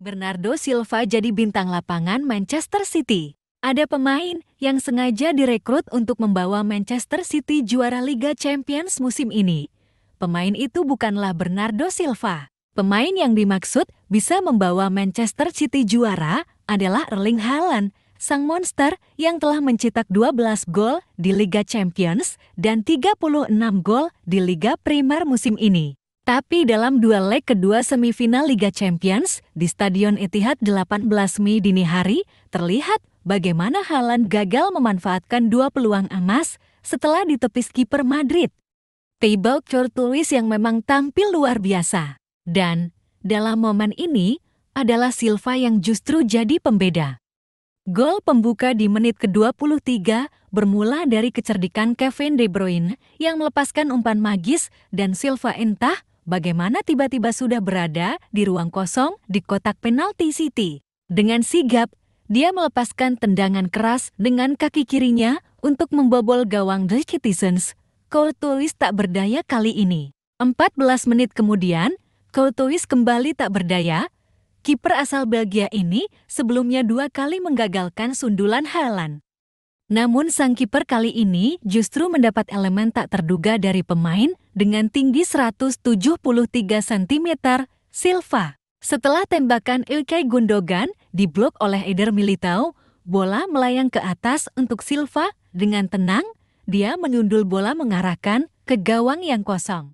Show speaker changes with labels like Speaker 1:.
Speaker 1: Bernardo Silva jadi bintang lapangan Manchester City. Ada pemain yang sengaja direkrut untuk membawa Manchester City juara Liga Champions musim ini. Pemain itu bukanlah Bernardo Silva. Pemain yang dimaksud bisa membawa Manchester City juara adalah Erling Haaland, sang monster yang telah mencetak 12 gol di Liga Champions dan 36 gol di Liga Primer musim ini. Tapi dalam dua leg kedua semifinal Liga Champions di Stadion Etihad 18 Mei dini hari, terlihat bagaimana Haaland gagal memanfaatkan dua peluang emas setelah ditepis kiper Madrid. Thibaut Courtois yang memang tampil luar biasa. Dan dalam momen ini adalah Silva yang justru jadi pembeda. Gol pembuka di menit ke-23 bermula dari kecerdikan Kevin De Bruyne yang melepaskan umpan magis dan Silva entah bagaimana tiba-tiba sudah berada di ruang kosong di kotak penalti City. Dengan sigap, dia melepaskan tendangan keras dengan kaki kirinya untuk membobol gawang The Citizens. Courtois tak berdaya kali ini. 14 menit kemudian, Courtois kembali tak berdaya. Kiper asal Belgia ini sebelumnya dua kali menggagalkan sundulan Haaland. Namun sang kiper kali ini justru mendapat elemen tak terduga dari pemain dengan tinggi 173 cm, Silva. Setelah tembakan Ilkay Gundogan diblok oleh Eder Militao, bola melayang ke atas untuk Silva dengan tenang, dia menyundul bola mengarahkan ke gawang yang kosong.